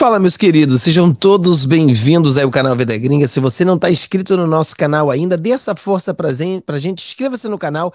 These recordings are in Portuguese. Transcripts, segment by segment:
Fala, meus queridos, sejam todos bem-vindos ao canal Vida Gringa. Se você não está inscrito no nosso canal ainda, dê essa força pra gente, gente inscreva-se no canal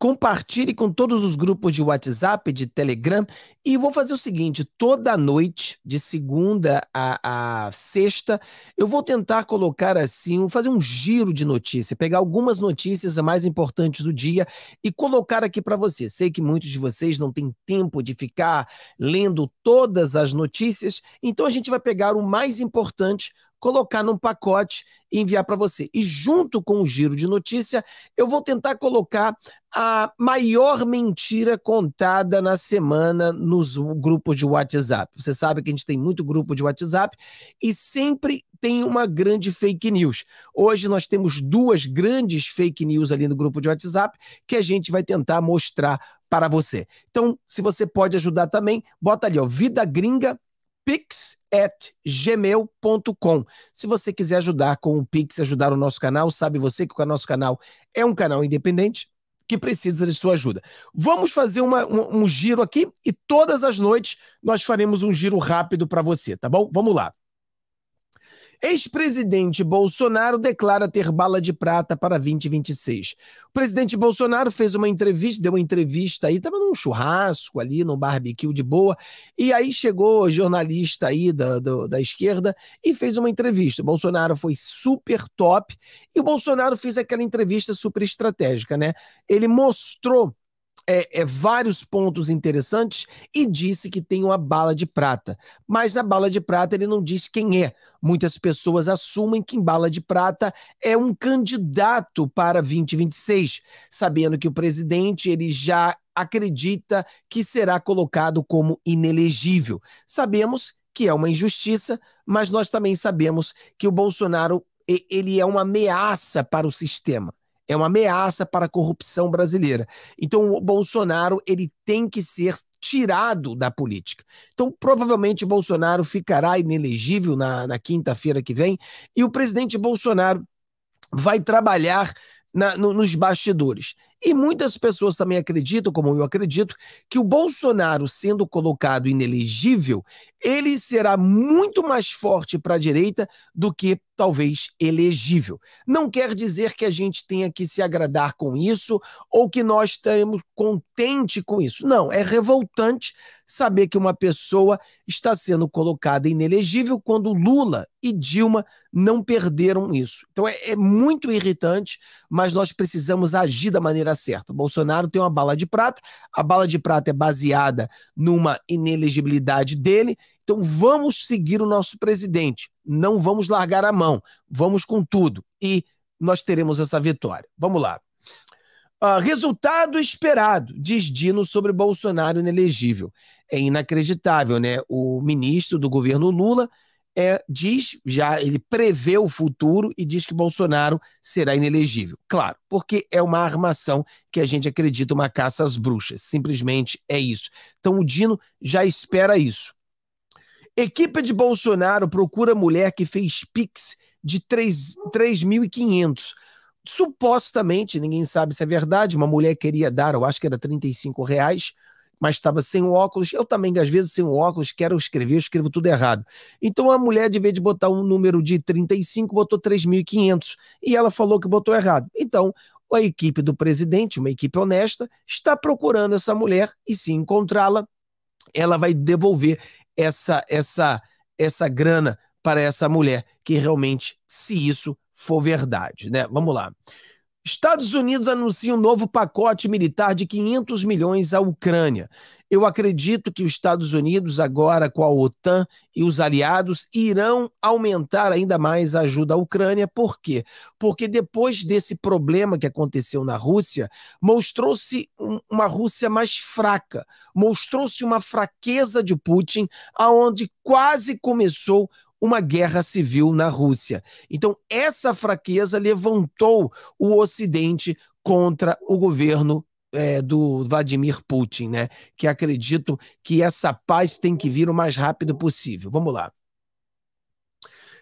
compartilhe com todos os grupos de WhatsApp, de Telegram. E vou fazer o seguinte: toda noite, de segunda a, a, sexta, eu vou tentar colocar assim, fazer um giro de notícia, pegar algumas notícias mais importantes do dia e colocar aqui para você. Sei que muitos de vocês não têm tempo de ficar lendo todas as notícias, então a gente vai pegar o mais importante colocar num pacote e enviar para você. E junto com o giro de notícia, eu vou tentar colocar a maior mentira contada na semana nos grupos de WhatsApp. Você sabe que a gente tem muito grupo de WhatsApp e sempre tem uma grande fake news. Hoje nós temos duas grandes fake news ali no grupo de WhatsApp que a gente vai tentar mostrar para você. Então, se você pode ajudar também, bota ali, ó, Vida Gringa pix@gmail.com. Se você quiser ajudar com o Pix, ajudar o nosso canal, sabe você que o nosso canal é um canal independente que precisa de sua ajuda. Vamos fazer uma, um, um giro aqui e todas as noites nós faremos um giro rápido para você, tá bom? Vamos lá. Ex-presidente Bolsonaro declara ter bala de prata para 2026. O presidente Bolsonaro fez uma entrevista, deu uma entrevista aí, estava num churrasco ali, num barbecue de boa, e aí chegou o jornalista aí da, do, da esquerda e fez uma entrevista. O Bolsonaro foi super top e o Bolsonaro fez aquela entrevista super estratégica, né? Ele mostrou é, é, vários pontos interessantes e disse que tem uma bala de prata. Mas a bala de prata ele não diz quem é. Muitas pessoas assumem que em bala de prata é um candidato para 2026, sabendo que o presidente ele já acredita que será colocado como inelegível. Sabemos que é uma injustiça, mas nós também sabemos que o Bolsonaro ele é uma ameaça para o sistema é uma ameaça para a corrupção brasileira. Então, o Bolsonaro ele tem que ser tirado da política. Então, provavelmente, Bolsonaro ficará inelegível na, na quinta-feira que vem e o presidente Bolsonaro vai trabalhar na, no, nos bastidores. E muitas pessoas também acreditam, como eu acredito, que o Bolsonaro sendo colocado inelegível, ele será muito mais forte para a direita do que talvez elegível. Não quer dizer que a gente tenha que se agradar com isso ou que nós estamos contente com isso. Não, é revoltante saber que uma pessoa está sendo colocada inelegível quando Lula e Dilma não perderam isso. Então é, é muito irritante, mas nós precisamos agir da maneira maneira certa. O Bolsonaro tem uma bala de prata, a bala de prata é baseada numa inelegibilidade dele, então vamos seguir o nosso presidente, não vamos largar a mão, vamos com tudo e nós teremos essa vitória. Vamos lá. Ah, resultado esperado, diz Dino sobre Bolsonaro inelegível. É inacreditável, né? O ministro do governo Lula é, diz, já ele prevê o futuro e diz que Bolsonaro será inelegível. Claro, porque é uma armação que a gente acredita uma caça às bruxas. Simplesmente é isso. Então o Dino já espera isso. Equipe de Bolsonaro procura mulher que fez Pix de 3.500. Supostamente, ninguém sabe se é verdade, uma mulher queria dar, eu acho que era 35 reais, mas estava sem o óculos. Eu também, às vezes, sem o óculos, quero escrever, eu escrevo tudo errado. Então a mulher, de vez de botar um número de 35, botou 3.500 e ela falou que botou errado. Então a equipe do presidente, uma equipe honesta, está procurando essa mulher e se encontrá-la, ela vai devolver essa essa essa grana para essa mulher, que realmente, se isso for verdade, né? Vamos lá. Estados Unidos anuncia um novo pacote militar de 500 milhões à Ucrânia. Eu acredito que os Estados Unidos, agora com a OTAN e os aliados, irão aumentar ainda mais a ajuda à Ucrânia. Por quê? Porque depois desse problema que aconteceu na Rússia, mostrou-se uma Rússia mais fraca, mostrou-se uma fraqueza de Putin, aonde quase começou uma guerra civil na Rússia. Então, essa fraqueza levantou o Ocidente contra o governo é, do Vladimir Putin, né? Que acredito que essa paz tem que vir o mais rápido possível. Vamos lá.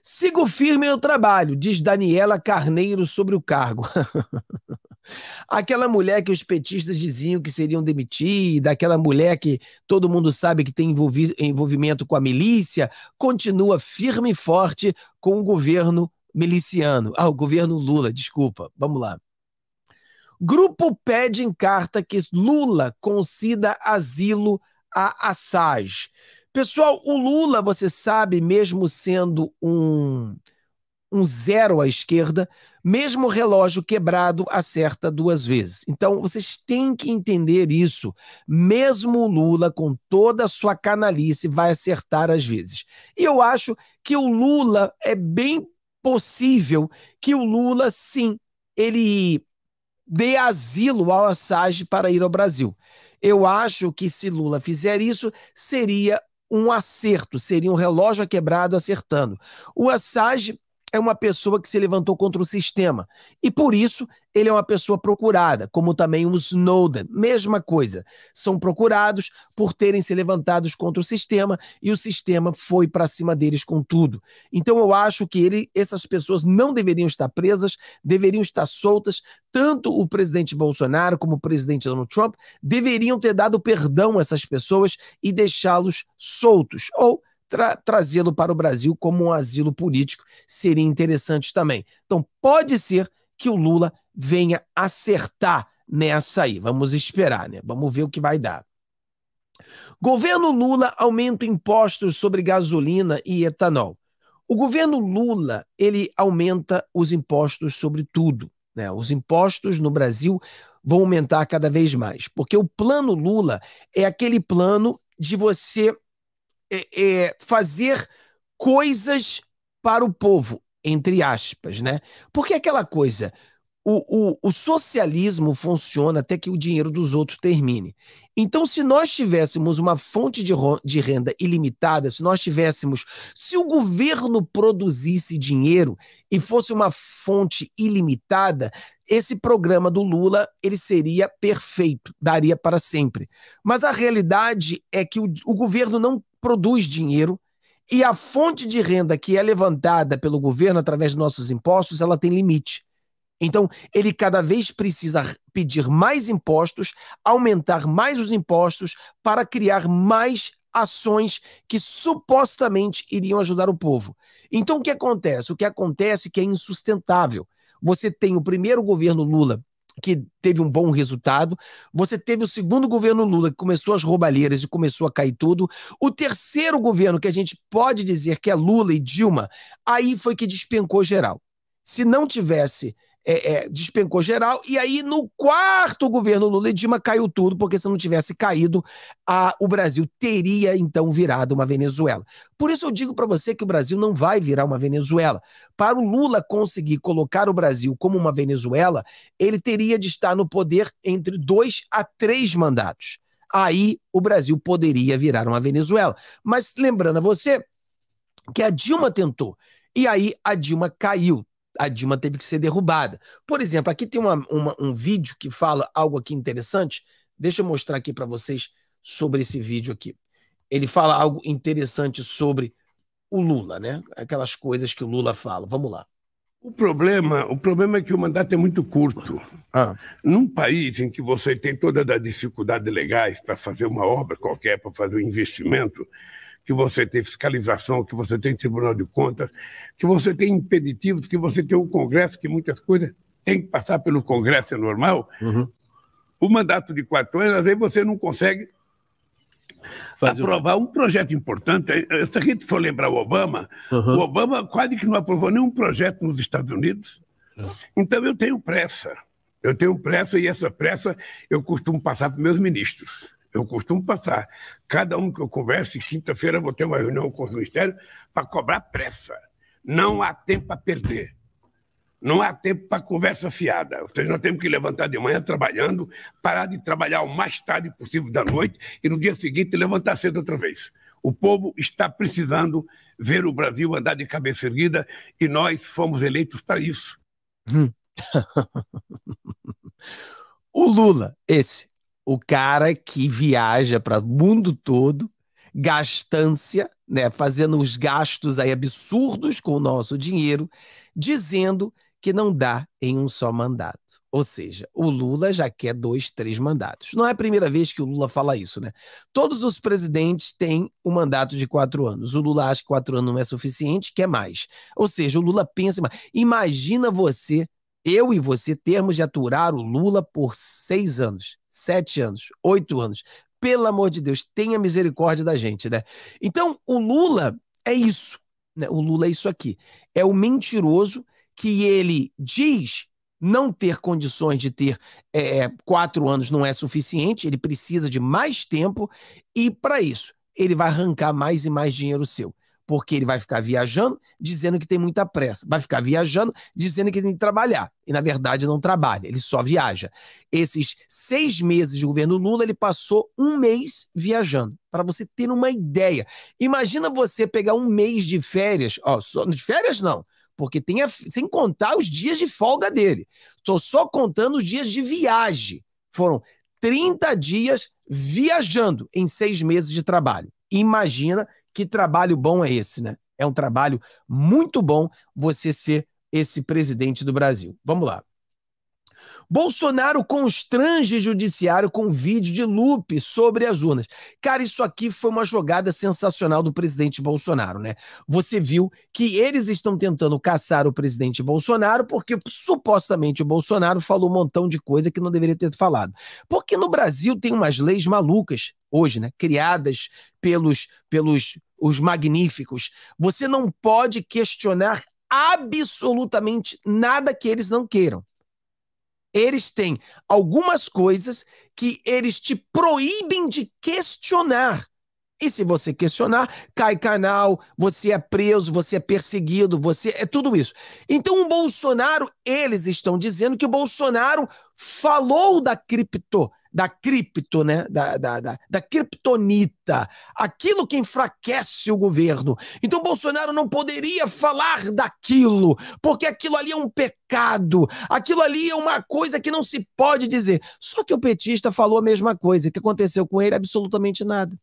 Sigo firme no trabalho, diz Daniela Carneiro sobre o cargo. aquela mulher que os petistas diziam que seriam demitidas, aquela mulher que todo mundo sabe que tem envolvi envolvimento com a milícia, continua firme e forte com o governo miliciano. Ah, o governo Lula, desculpa. Vamos lá. Grupo pede em carta que Lula conceda asilo a Assange. Pessoal, o Lula, você sabe, mesmo sendo um, um zero à esquerda, mesmo relógio quebrado acerta duas vezes. Então, vocês têm que entender isso. Mesmo o Lula, com toda a sua canalice, vai acertar às vezes. E eu acho que o Lula é bem possível que o Lula, sim, ele dê asilo ao Assange para ir ao Brasil. Eu acho que se Lula fizer isso, seria um acerto, seria um relógio quebrado acertando. O Assage é uma pessoa que se levantou contra o sistema. E por isso, ele é uma pessoa procurada, como também o Snowden. Mesma coisa. São procurados por terem se levantado contra o sistema e o sistema foi para cima deles com tudo. Então eu acho que ele, essas pessoas não deveriam estar presas, deveriam estar soltas. Tanto o presidente Bolsonaro como o presidente Donald Trump deveriam ter dado perdão a essas pessoas e deixá-los soltos ou tra trazê-lo para o Brasil como um asilo político seria interessante também. Então, pode ser que o Lula venha acertar nessa aí. Vamos esperar, né? Vamos ver o que vai dar. Governo Lula aumenta impostos sobre gasolina e etanol. O governo Lula, ele aumenta os impostos sobre tudo. Né? Os impostos no Brasil vão aumentar cada vez mais, porque o plano Lula é aquele plano de você é, é, fazer coisas para o povo, entre aspas, né? Porque é aquela coisa, o, o, o, socialismo funciona até que o dinheiro dos outros termine. Então, se nós tivéssemos uma fonte de, de renda ilimitada, se nós tivéssemos, se o governo produzisse dinheiro e fosse uma fonte ilimitada, esse programa do Lula ele seria perfeito, daria para sempre. Mas a realidade é que o, o governo não produz dinheiro e a fonte de renda que é levantada pelo governo através de nossos impostos, ela tem limite. Então, ele cada vez precisa pedir mais impostos, aumentar mais os impostos para criar mais ações que supostamente iriam ajudar o povo. Então, o que acontece? O que acontece é que é insustentável. Você tem o primeiro governo Lula que teve um bom resultado. Você teve o segundo governo Lula, que começou as roubalheiras e começou a cair tudo. O terceiro governo, que a gente pode dizer que é Lula e Dilma, aí foi que despencou geral. Se não tivesse é, é, despencou geral. E aí, no quarto governo Lula e Dilma, caiu tudo, porque se não tivesse caído, a, o Brasil teria então virado uma Venezuela. Por isso eu digo para você que o Brasil não vai virar uma Venezuela. Para o Lula conseguir colocar o Brasil como uma Venezuela, ele teria de estar no poder entre dois a três mandatos. Aí o Brasil poderia virar uma Venezuela. Mas lembrando a você que a Dilma tentou. E aí a Dilma caiu, a Dilma teve que ser derrubada. Por exemplo, aqui tem uma, uma, um vídeo que fala algo aqui interessante. Deixa eu mostrar aqui para vocês sobre esse vídeo aqui. Ele fala algo interessante sobre o Lula, né? Aquelas coisas que o Lula fala. Vamos lá. O problema, o problema é que o mandato é muito curto. Ah. Num país em que você tem todas as dificuldades legais para fazer uma obra qualquer, para fazer um investimento, que você tem fiscalização, que você tem Tribunal de Contas, que você tem impeditivos, que você tem o um Congresso, que muitas coisas têm que passar pelo Congresso, é normal. Uhum. O mandato de quatro anos, às vezes você não consegue Fazer aprovar um projeto importante. Eh, se a gente for lembrar o Obama, uhum. o Obama quase que não aprovou nenhum projeto nos Estados Unidos. Uhum. Então eu tenho pressa. Eu tenho pressa e essa pressa eu costumo passar para meus ministros. Eu costumo passar. Cada um que eu converso, quinta-feira vou ter uma reunião com o Ministério para cobrar pressa. Não há tempo a perder. Não há tempo para conversa fiada. Ou seja, nós temos que levantar de manhã trabalhando, parar de trabalhar o mais tarde possível da noite e no dia seguinte levantar cedo outra vez. O povo está precisando ver o Brasil andar de cabeça erguida e nós fomos eleitos para isso. Hum. o Lula, esse o cara que viaja para o mundo todo, gastância, né, fazendo os gastos aí absurdos com o nosso dinheiro, dizendo que não dá em um só mandato. Ou seja, o Lula já quer dois, três mandatos. Não é a primeira vez que o Lula fala isso, né? Todos os presidentes têm um mandato de quatro anos. O Lula acha que quatro anos não é suficiente, quer mais. Ou seja, o Lula pensa Imagina você, eu e você, termos de aturar o Lula por seis anos sete anos, oito anos. Pelo amor de Deus, tenha misericórdia da gente, né? Então, o Lula é isso. Né? O Lula é isso aqui. É o mentiroso que ele diz não ter condições de ter é, é quatro anos não é suficiente, ele precisa de mais tempo, e para isso ele vai arrancar mais e mais dinheiro seu porque ele vai ficar viajando dizendo que tem muita pressa, vai ficar viajando dizendo que tem que trabalhar, e na verdade não trabalha, ele só viaja. Esses seis meses de governo Lula, ele passou um mês viajando, para você ter uma ideia. Imagina você pegar um mês de férias, ó, só, de férias não, porque tem a, sem contar os dias de folga dele, estou só contando os dias de viagem. Foram 30 dias viajando em seis meses de trabalho. Imagina que trabalho bom é esse, né? É um trabalho muito bom você ser esse presidente do Brasil. Vamos lá. Bolsonaro constrange judiciário com vídeo de loop sobre as urnas. Cara, isso aqui foi uma jogada sensacional do presidente Bolsonaro, né? Você viu que eles estão tentando caçar o presidente Bolsonaro porque supostamente o Bolsonaro falou um montão de coisa que não deveria ter falado. Porque no Brasil tem umas leis malucas hoje, né? Criadas pelos pelos os magníficos, você não pode questionar absolutamente nada que eles não queiram. Eles têm algumas coisas que eles te proíbem de questionar. E se você questionar, cai canal, você é preso, você é perseguido, você é tudo isso. Então o Bolsonaro, eles estão dizendo que o Bolsonaro falou da cripto, da cripto, né? da, da, da, da criptonita, aquilo que enfraquece o governo. Então Bolsonaro não poderia falar daquilo, porque aquilo ali é um pecado, aquilo ali é uma coisa que não se pode dizer. Só que o petista falou a mesma coisa, o que aconteceu com ele absolutamente nada.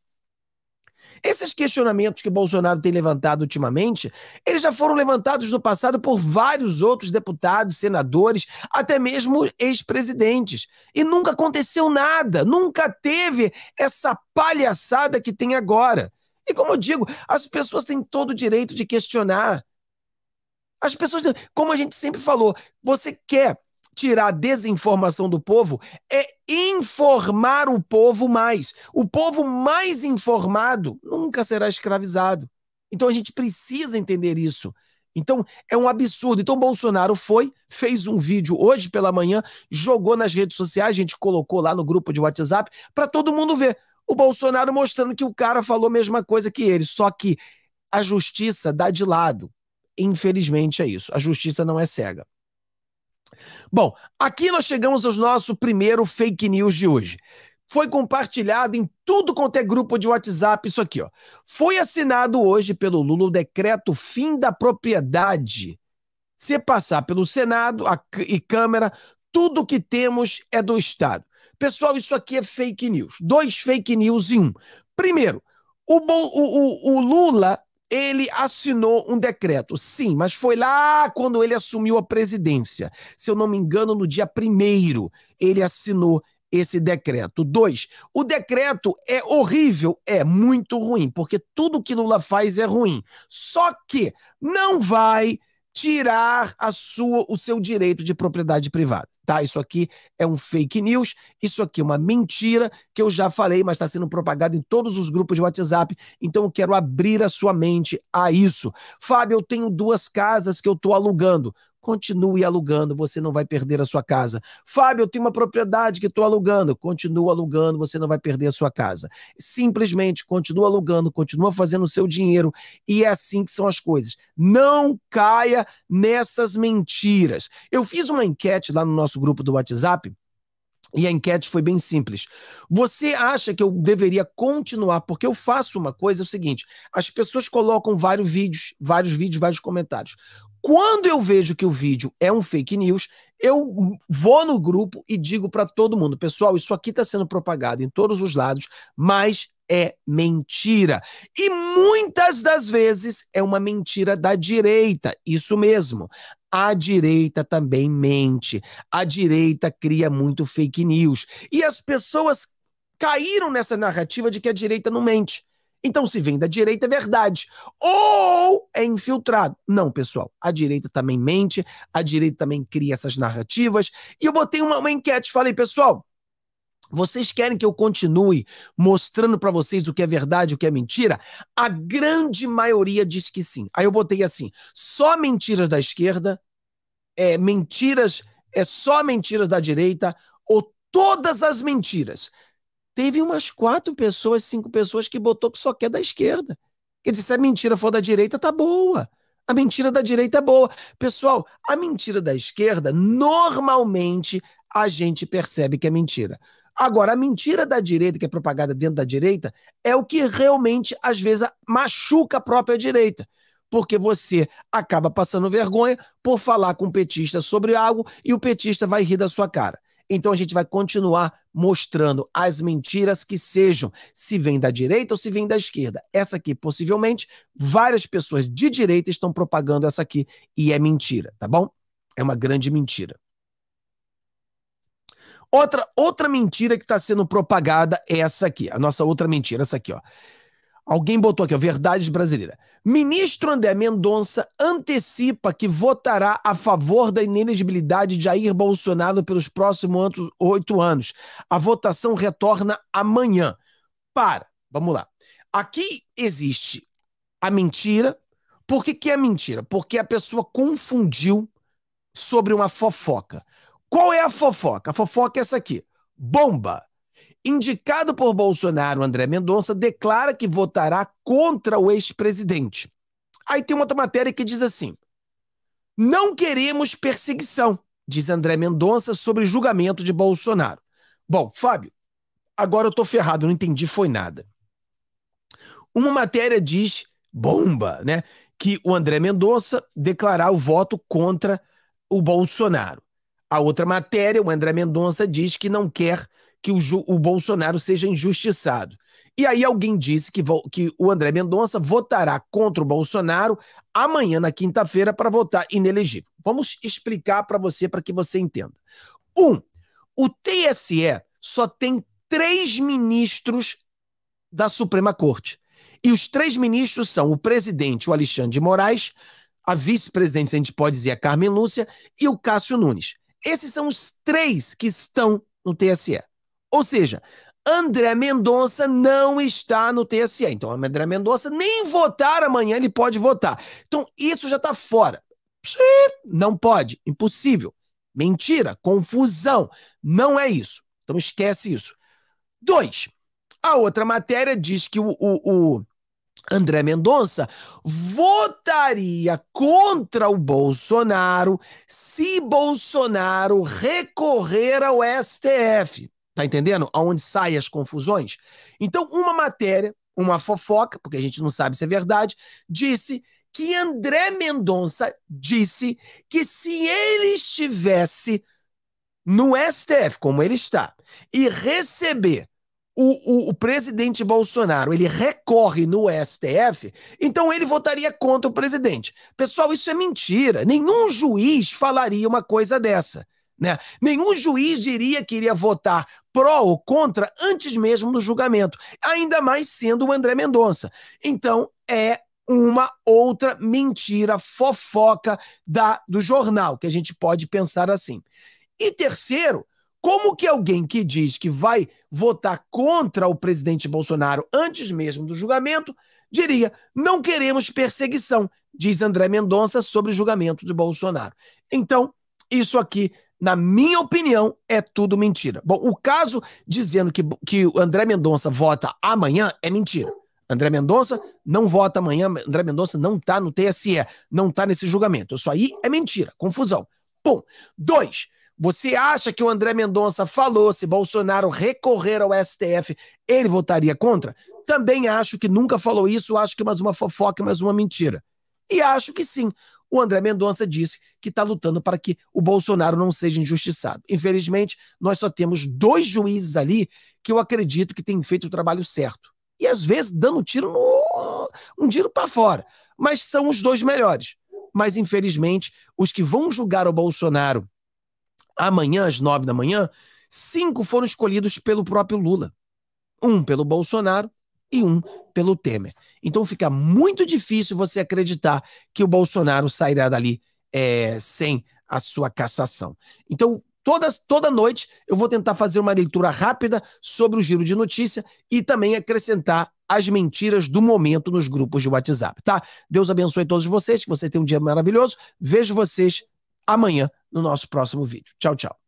Esses questionamentos que Bolsonaro tem levantado ultimamente, eles já foram levantados no passado por vários outros deputados, senadores, até mesmo ex-presidentes. E nunca aconteceu nada, nunca teve essa palhaçada que tem agora. E como eu digo, as pessoas têm todo o direito de questionar. As pessoas, como a gente sempre falou, você quer tirar desinformação do povo é informar o povo mais. O povo mais informado nunca será escravizado. Então a gente precisa entender isso. Então é um absurdo. Então Bolsonaro foi, fez um vídeo hoje pela manhã, jogou nas redes sociais, a gente colocou lá no grupo de WhatsApp para todo mundo ver. O Bolsonaro mostrando que o cara falou a mesma coisa que ele, só que a justiça dá de lado. Infelizmente é isso. A justiça não é cega. Bom, aqui nós chegamos ao nosso primeiro fake news de hoje. Foi compartilhado em tudo quanto é grupo de WhatsApp isso aqui, ó. Foi assinado hoje pelo Lula o decreto fim da propriedade. Se passar pelo Senado e Câmara, tudo que temos é do Estado. Pessoal, isso aqui é fake news. Dois fake news em um. Primeiro, o, o, o, o Lula ele assinou um decreto. Sim, mas foi lá quando ele assumiu a presidência. Se eu não me engano, no dia primeiro ele assinou esse decreto. Dois, o decreto é horrível, é muito ruim, porque tudo que Lula faz é ruim. Só que não vai tirar a sua, o seu direito de propriedade privada tá? Isso aqui é um fake news, isso aqui é uma mentira que eu já falei, mas está sendo propagado em todos os grupos de WhatsApp, então eu quero abrir a sua mente a isso. Fábio, eu tenho duas casas que eu estou alugando continue alugando, você não vai perder a sua casa. Fábio, eu tenho uma propriedade que estou alugando, continua alugando, você não vai perder a sua casa. Simplesmente continua alugando, continua fazendo o seu dinheiro e é assim que são as coisas. Não caia nessas mentiras. Eu fiz uma enquete lá no nosso grupo do WhatsApp e a enquete foi bem simples. Você acha que eu deveria continuar? Porque eu faço uma coisa, é o seguinte: as pessoas colocam vários vídeos, vários vídeos, vários comentários. Quando eu vejo que o vídeo é um fake news, eu vou no grupo e digo para todo mundo, pessoal, isso aqui está sendo propagado em todos os lados, mas é mentira. E muitas das vezes é uma mentira da direita, isso mesmo. A direita também mente. A direita cria muito fake news. E as pessoas caíram nessa narrativa de que a direita não mente. Então, se vem da direita, é verdade. Ou é infiltrado. Não, pessoal. A direita também mente, a direita também cria essas narrativas. E eu botei uma, uma enquete, falei, pessoal. Vocês querem que eu continue mostrando para vocês o que é verdade e o que é mentira? A grande maioria diz que sim. Aí eu botei assim: só mentiras da esquerda, é, mentiras, é só mentiras da direita, ou todas as mentiras. Teve umas quatro pessoas, cinco pessoas que botou que só quer da esquerda. Quer dizer, se a mentira for da direita, tá boa. A mentira da direita é boa. Pessoal, a mentira da esquerda, normalmente a gente percebe que é mentira. Agora, a mentira da direita, que é propagada dentro da direita, é o que realmente, às vezes, machuca a própria direita. Porque você acaba passando vergonha por falar com o petista sobre algo e o petista vai rir da sua cara. Então a gente vai continuar mostrando as mentiras que sejam, se vem da direita ou se vem da esquerda. Essa aqui, possivelmente, várias pessoas de direita estão propagando essa aqui e é mentira, tá bom? É uma grande mentira. Outra, outra mentira que está sendo propagada é essa aqui, a nossa outra mentira, essa aqui, ó. Alguém botou aqui, ó, Verdades Brasileira. Ministro André Mendonça antecipa que votará a favor da inelegibilidade de Jair Bolsonaro pelos próximos oito anos. A votação retorna amanhã. Para, vamos lá. Aqui existe a mentira. Por que, que é mentira? Porque a pessoa confundiu sobre uma fofoca. Qual é a fofoca? A fofoca é essa aqui: bomba. Indicado por Bolsonaro, André Mendonça declara que votará contra o ex-presidente. Aí tem outra matéria que diz assim: Não queremos perseguição, diz André Mendonça sobre julgamento de Bolsonaro. Bom, Fábio, agora eu tô ferrado, não entendi, foi nada. Uma matéria diz, bomba, né? Que o André Mendonça declarar o voto contra o Bolsonaro. A outra matéria, o André Mendonça diz que não quer que o, o Bolsonaro seja injustiçado. E aí alguém disse que, que o André Mendonça votará contra o Bolsonaro amanhã, na quinta-feira, para votar inelegível. Vamos explicar para você, para que você entenda. Um, o TSE só tem três ministros da Suprema Corte. E os três ministros são o presidente, o Alexandre de Moraes, a vice-presidente, se a gente pode dizer, a Carmen Lúcia, e o Cássio Nunes. Esses são os três que estão no TSE. Ou seja, André Mendonça não está no TSE. Então, André Mendonça nem votar amanhã ele pode votar. Então, isso já está fora. Não pode, impossível. Mentira, confusão. Não é isso. Então, esquece isso. Dois, a outra matéria diz que o, o, o André Mendonça votaria contra o Bolsonaro se Bolsonaro recorrer ao STF. Tá entendendo? Aonde saem as confusões? Então, uma matéria, uma fofoca, porque a gente não sabe se é verdade, disse que André Mendonça disse que se ele estivesse no STF, como ele está, e receber o, o, o, presidente Bolsonaro ele recorre no STF, então ele votaria contra o presidente. Pessoal, isso é mentira. Nenhum juiz falaria uma coisa dessa. Né? Nenhum juiz diria que iria votar pró ou contra antes mesmo do julgamento, ainda mais sendo o André Mendonça. Então, é uma outra mentira, fofoca da, do jornal, que a gente pode pensar assim. E terceiro, como que alguém que diz que vai votar contra o presidente Bolsonaro antes mesmo do julgamento diria: não queremos perseguição, diz André Mendonça sobre o julgamento de Bolsonaro. Então, isso aqui, na minha opinião, é tudo mentira. Bom, o caso dizendo que, que o André Mendonça vota amanhã é mentira. André Mendonça não vota amanhã, André Mendonça não tá no TSE, não tá nesse julgamento. Isso aí é mentira, confusão. Bom, dois, você acha que o André Mendonça falou se Bolsonaro recorrer ao STF, ele votaria contra? Também acho que nunca falou isso, acho que é mais uma fofoca, mais uma mentira. E acho que sim, o André Mendonça disse que está lutando para que o Bolsonaro não seja injustiçado. Infelizmente, nós só temos dois juízes ali que eu acredito que têm feito o trabalho certo. E às vezes dando tiro no... um tiro para fora. Mas são os dois melhores. Mas, infelizmente, os que vão julgar o Bolsonaro amanhã, às nove da manhã, cinco foram escolhidos pelo próprio Lula. Um pelo Bolsonaro e um pelo Temer. Então fica muito difícil você acreditar que o Bolsonaro sairá dali é, sem a sua cassação. Então, todas, toda noite eu vou tentar fazer uma leitura rápida sobre o giro de notícia e também acrescentar as mentiras do momento nos grupos de WhatsApp, tá? Deus abençoe todos vocês, que vocês tenham um dia maravilhoso. Vejo vocês amanhã no nosso próximo vídeo. Tchau, tchau.